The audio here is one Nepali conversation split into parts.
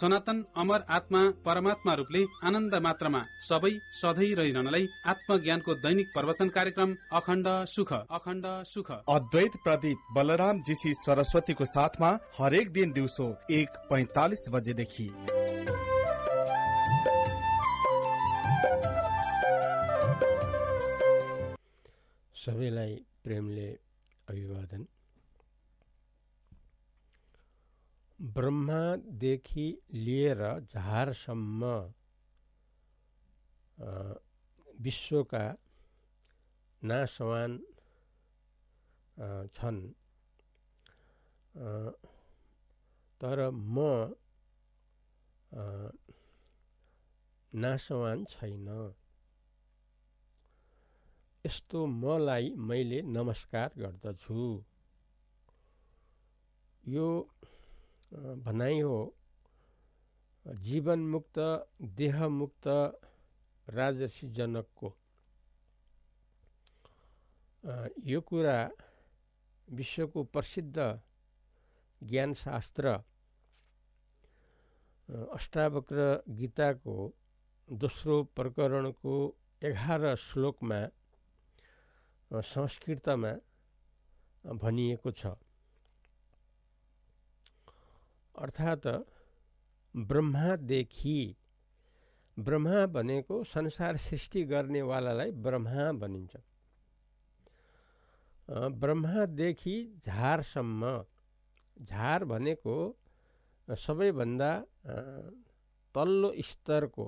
सनातन अमर आत्मा परमात्मा रूपले आनन्द मात्रामा सबै सधैँ रहिरहनलाई आत्मज्ञानको दैनिक प्रवचन कार्यक्रम अखण्ड सुख अखण्ड सुख अद्वैत प्रदीप बलराम जीसी सरस्वतीको साथमा हरेक दिन दिउँसो एक पैतालिस बजेदेखि सबैलाई प्रेमले अभिवादन ब्रह्मादेखि लिएर झारसम्म विश्वका नासवान छन् तर म नासवान छैन यस्तो मलाई मैले नमस्कार गर्दछु यो भनाई हो जीवन मुक्त देह मुक्त राजसी को यो कुरा को प्रसिद्ध ज्ञानशास्त्र अष्टावक्र गीता को प्रकरण को प्रकरणको एघार में संस्कृत भनिएको छ अर्थात् ब्रह्मादेखि ब्रह्मा भनेको संसार सृष्टि गर्नेवालालाई ब्रह्मा भनिन्छ ब्रह्मादेखि झारसम्म झार भनेको सबैभन्दा तल्लो स्तरको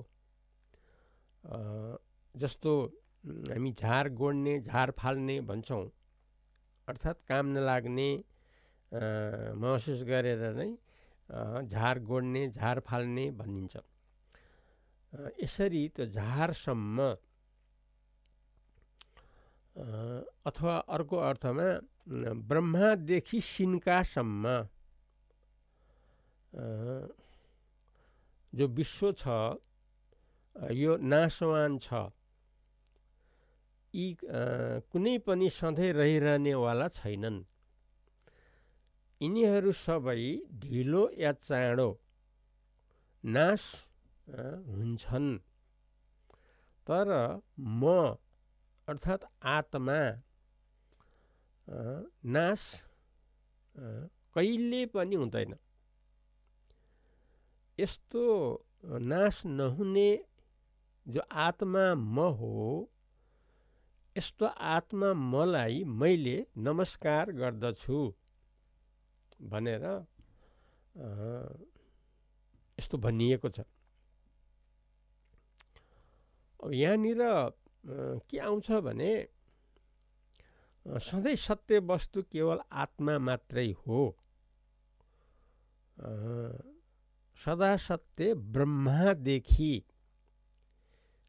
जस्तो हामी झार गोड्ने झार फाल्ने भन्छौँ अर्थात् काम नलाग्ने महसुस गरेर नै झार गोड्ने झार फाल्ने भनिन्छ यसरी त्यो झारसम्म अथवा अर्को अर्थमा ब्रह्मादेखि सिन्कासम्म जो विश्व छ यो नाशवान छ यी कुनै पनि सधैँ रहिरहनेवाला छैनन् यिनीहरू सबै ढिलो या चाँडो नाश हुन्छन् तर म अर्थात् आत्मा नाश कहिले पनि हुँदैन यस्तो नाश नहुने जो आत्मा म हो यस्तो आत्मा मलाई मैले नमस्कार गर्दछु भनेर यस्तो भनिएको छ अब यहाँनिर के आउँछ भने सधैँ सत्य वस्तु केवल आत्मा मात्रै हो सदा सत्य ब्रह्मादेखि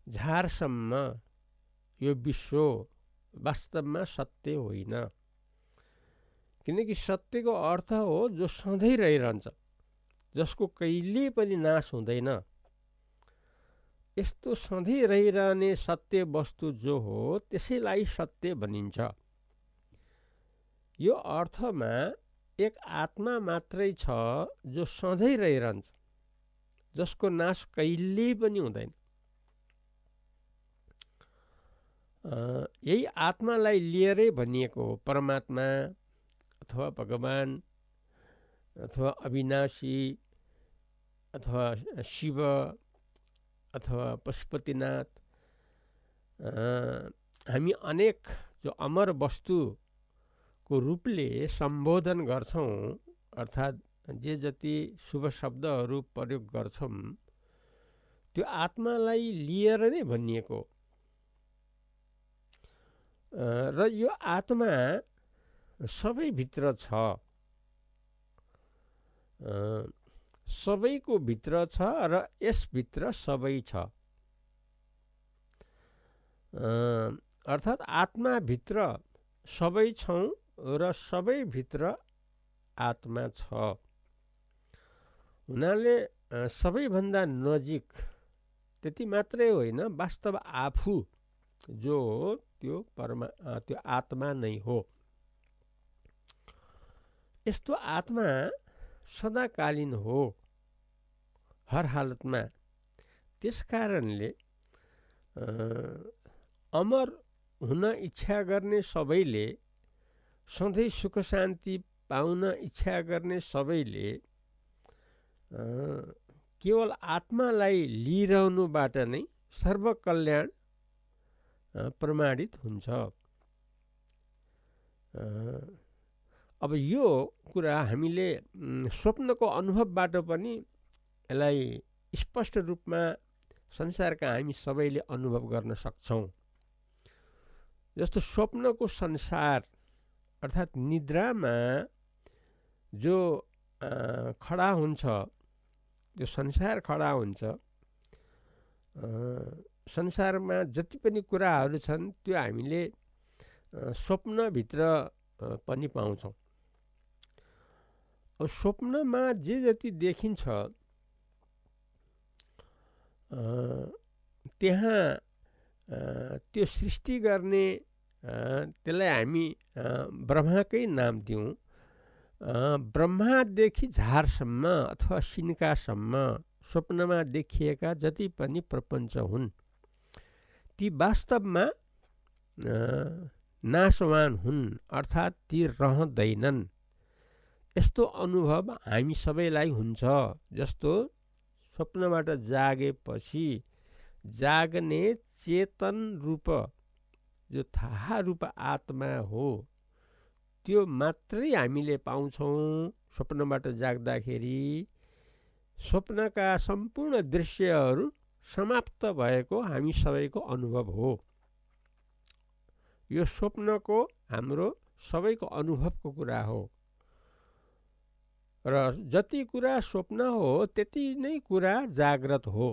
झारसम्म यो विश्व वास्तवमा सत्य होइन किनकि सत्यको अर्थ हो जो सधैँ रहिरहन्छ जसको कहिले पनि नाश हुँदैन यस्तो सधैँ रहिरहने सत्य वस्तु जो हो त्यसैलाई सत्य भनिन्छ यो अर्थमा एक आत्मा मात्रै छ जो सधैँ रहिरहन्छ जसको नाश कहिल्यै पनि हुँदैन यही आत्मालाई लिएरै भनिएको हो परमात्मा अथवा भगवान् अथवा अविनाशी अथवा शिव अथवा पशुपतिनाथ हामी अनेक जो अमर वस्तुको रूपले सम्बोधन गर्छौँ अर्थात् जे जति शुभ शब्दहरू प्रयोग गर्छौँ त्यो आत्मालाई लिएर नै भनिएको र यो आत्मा सबैभित्र छ सबैको भित्र छ र यसभित्र सबै छ अर्थात् आत्माभित्र सबै छौँ र सबैभित्र आत्मा छ हुनाले सबैभन्दा नजिक त्यति मात्रै होइन वास्तव आफू जो हो त्यो परमा त्यो आत्मा नै हो यस्तो आत्मा सदाकालीन हो हर हालतमा त्यस कारणले अमर हुन इच्छा गर्ने सबैले सधैँ सुख शान्ति पाउन इच्छा गर्ने सबैले केवल आत्मालाई लिइरहनुबाट नै सर्वकल्याण प्रमाणित हुन्छ अब यो कुरा हामीले स्वप्नको अनुभवबाट पनि यसलाई स्पष्ट रूपमा संसारका हामी सबैले अनुभव गर्न सक्छौँ जस्तो स्वप्नको संसार अर्थात् निद्रामा जो खडा हुन्छ जो संसार खडा हुन्छ संसारमा जति पनि कुराहरू छन् त्यो हामीले स्वप्नभित्र पनि पाउँछौँ अब स्वप्नमा जे जति देखिन्छ त्यहाँ त्यो सृष्टि गर्ने त्यसलाई हामी ब्रह्माकै नाम दिउँ ब्रह्मादेखि झारसम्म अथवा सिन्कासम्म स्वप्नमा देखिएका जति पनि प्रपञ्च हुन् ती वास्तवमा नाशवान हुन् अर्थात् ती रहँदैनन् यस्तो अनुभव हामी सबैलाई हुन्छ जस्तो स्वप्नबाट जागेपछि जाग्ने चेतन रूप जो थाहा रूप आत्मा हो त्यो मात्रै हामीले पाउँछौँ स्वप्नबाट जाग्दाखेरि स्वप्नका सम्पूर्ण दृश्यहरू समाप्त भएको हामी सबैको अनुभव हो यो स्वप्नको हाम्रो सबैको अनुभवको कुरा हो र जति कुरा स्वप्न हो त्यति नै कुरा जाग्रत हो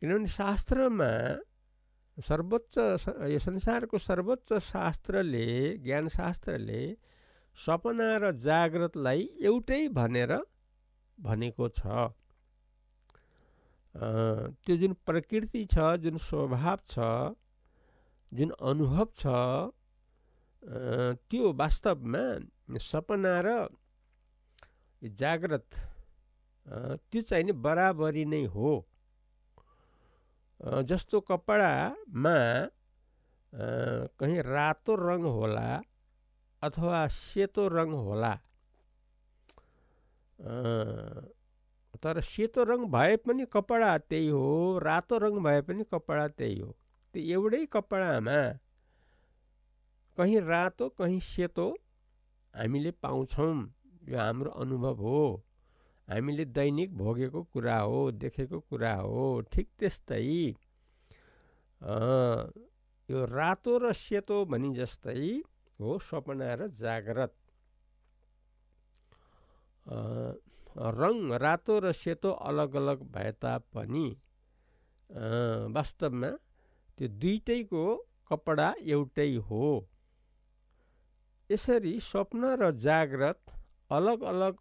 किनभने शास्त्रमा सर्वोच्च यो संसारको सर्वोच्च शास्त्रले ज्ञानशास्त्रले सपना र जाग्रतलाई एउटै भनेर भनेको छ त्यो जुन प्रकृति छ जुन स्वभाव छ जुन अनुभव छ त्यो वास्तवमा सपना र जाग्रत त्यो चाहिँ नि बराबरी नै हो जस्तो कपडामा कहीँ रातो रङ होला अथवा सेतो रङ होला तर सेतो रङ भए पनि कपडा त्यही हो रातो रङ भए पनि कपडा त्यही हो त्यो एउटै कपडामा कहीँ रातो कहीँ सेतो हामीले पाउँछौँ यो हाम्रो अनुभव हो हामीले दैनिक भोगेको कुरा हो देखेको कुरा हो ठिक त्यस्तै यो रातो र सेतो भनी जस्तै हो सपना र जागरत रङ रातो र सेतो अलग अलग भए तापनि वास्तवमा त्यो दुइटैको कपडा एउटै हो यसरी स्वप्न र जाग्रत अलग अलग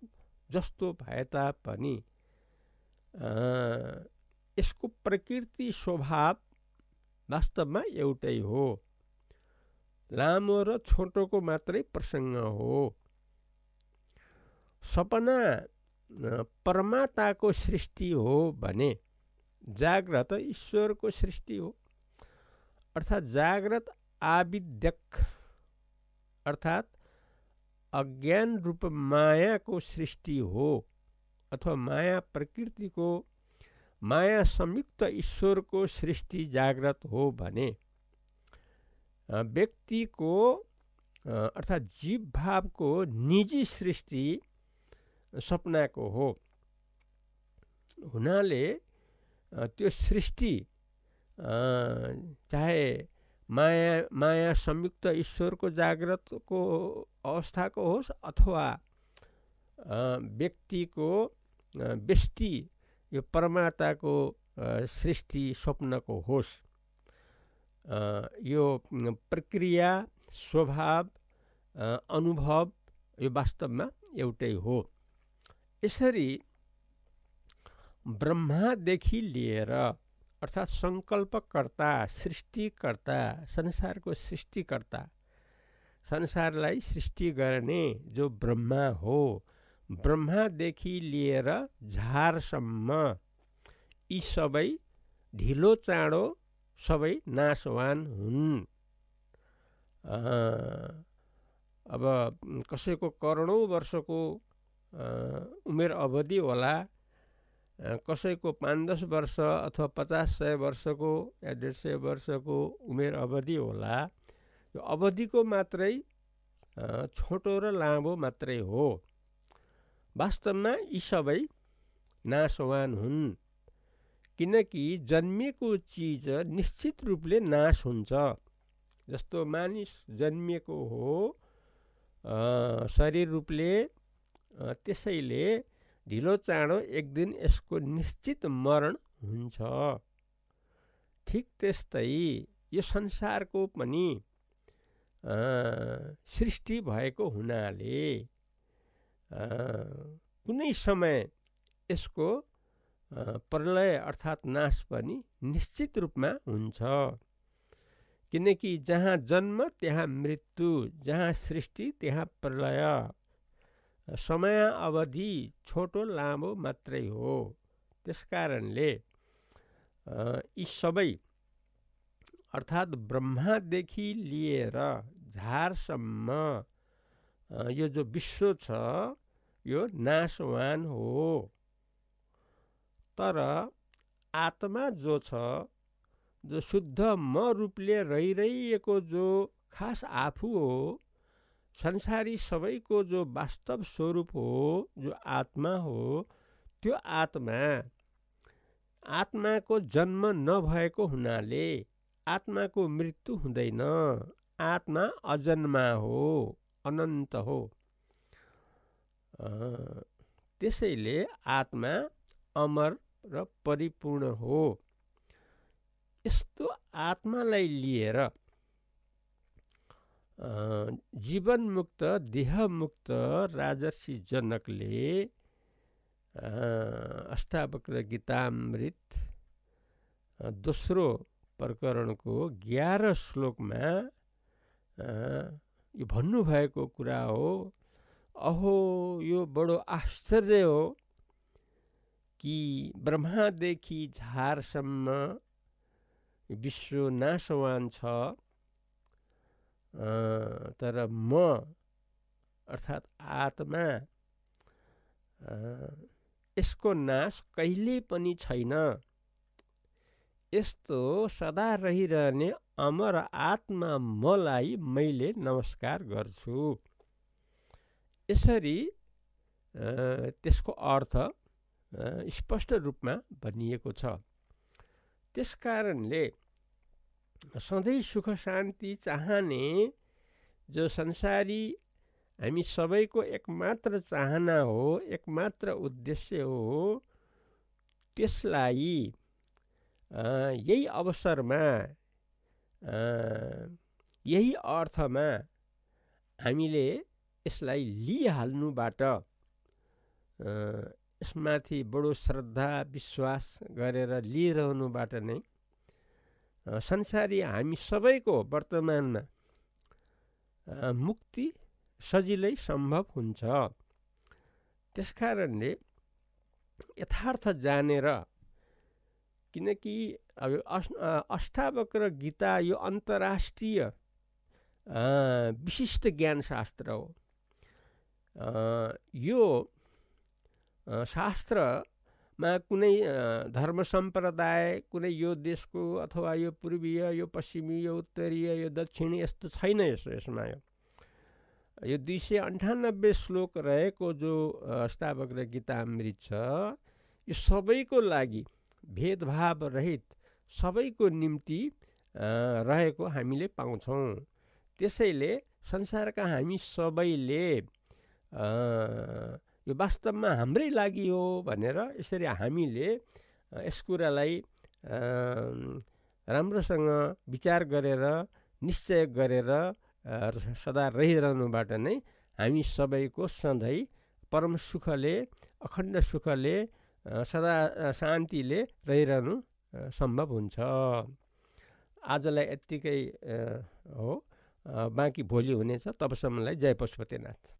जस्तो भए तापनि यसको प्रकृति स्वभाव वास्तवमा एउटै हो लामो र छोटोको मात्रै प्रसङ्ग हो सपना परमाताको सृष्टि हो भने जाग्रत ईश्वरको सृष्टि हो अर्थात् जाग्रत आविद्यक अर्थात अज्ञान रूप माया को सृष्टि हो अथवा माया प्रकृति को माया संयुक्त ईश्वर को सृष्टि जागृत हो भने को अर्थात जीव भाव को निजी सृष्टि को हो हुनाले त्यो सृष्टि चाहे माया माया संयुक्त ईश्वरको जाग्रतको अवस्थाको होस् अथवा व्यक्तिको व्यष्टि यो परमाताको सृष्टि स्वप्नको होस् यो प्रक्रिया स्वभाव अनुभव यो वास्तवमा एउटै हो यसरी ब्रह्मादेखि लिएर अर्थात् सङ्कल्पकर्ता सृष्टिकर्ता संसारको सृष्टिकर्ता संसारलाई सृष्टि गर्ने जो ब्रह्मा हो ब्रह्मादेखि लिएर झारसम्म यी सबै ढिलो चाँडो सबै नाशवान हुन् अब कसैको करोडौँ वर्षको उमेर अवधि होला कसैको पाँच दस वर्ष अथवा पचास सय वर्षको या डेढ सय वर्षको उमेर अवधि होला यो अवधिको मात्रै छोटो र लामो मात्रै हो वास्तवमा यी सबै नाशवान हुन् किनकि जन्मिएको चिज निश्चित रूपले नाश हुन्छ जस्तो मानिस जन्मिएको हो शरीर रूपले त्यसैले ढिलो चाँडो एक दिन यसको निश्चित मरण हुन्छ ठिक त्यस्तै यो संसारको पनि सृष्टि भएको हुनाले कुनै समय यसको प्रलय अर्थात् नाश पनि निश्चित रूपमा हुन्छ किनकि जहाँ जन्म त्यहाँ मृत्यु जहाँ सृष्टि त्यहाँ प्रलय समय अवधि छोटो लामो मात्रै हो त्यस कारणले यी सबै अर्थात् ब्रह्मादेखि लिएर झारसम्म यो जो विश्व छ यो नाशवान हो तर आत्मा जो छ जो शुद्ध म रूपले रहिरहेको जो खास आफू हो संसारी सबैको जो वास्तव स्वरूप हो जो आत्मा हो त्यो आत्मा आत्माको जन्म नभएको हुनाले आत्माको मृत्यु हुँदैन आत्मा अजन्मा हो अनन्त हो त्यसैले आत्मा अमर र परिपूर्ण हो यस्तो आत्मालाई लिएर जीवनमुक्त देहमुक्त राजर्षि जनकले अष्टावक्र गीतामृत दोस्रो प्रकरणको ग्यार श्लोकमा यो भन्नुभएको कुरा हो अहो यो बडो आश्चर्य हो कि ब्रह्मादेखि झारसम्म विश्व नाशवान छ तर म अर्थात् आत्मा यसको नाश कहिले पनि छैन यस्तो सदा रहिरहने अमर आत्मा मलाई मैले नमस्कार गर्छु यसरी त्यसको अर्थ स्पष्ट रूपमा भनिएको छ त्यस कारणले सधैँ सुख शान्ति चाहने जो संसारी हामी सबैको एकमात्र चाहना हो एकमात्र उद्देश्य हो त्यसलाई यही अवसरमा यही अर्थमा हामीले यसलाई लिइहाल्नुबाट यसमाथि बडो श्रद्धा विश्वास गरेर लिइरहनुबाट नै संसारी हामी सबैको वर्तमानमा मुक्ति सजिलै सम्भव हुन्छ त्यसकारणले यथार्थ जानेर किनकि अब अष्टावक्र गीता यो अन्तर्राष्ट्रिय विशिष्ट ज्ञानशास्त्र हो यो शास्त्र मा कुनै धर्म सम्प्रदाय कुनै यो देशको अथवा यो पूर्वीय यो पश्चिमी यो उत्तरीय यो दक्षिणी यस्तो छैन यसो यसमा यो यो दुई सय अन्ठानब्बे श्लोक रहेको जो गीता अमृत छ यो सबैको लागि भेदभाव रहित सबैको निम्ति रहेको हामीले पाउँछौँ त्यसैले संसारका हामी सबैले यो वास्तवमा हाम्रै लागि हो भनेर यसरी हामीले यस कुरालाई राम्रोसँग विचार गरेर निश्चय गरेर सदा रहिरहनुबाट नै हामी सबैको सधैँ परम सुखले अखण्ड सुखले सदा शान्तिले रहिरहनु सम्भव हुन्छ आजलाई यत्तिकै हो बाँकी भोलि हुनेछ तबसम्मलाई जय पशुपतिनाथ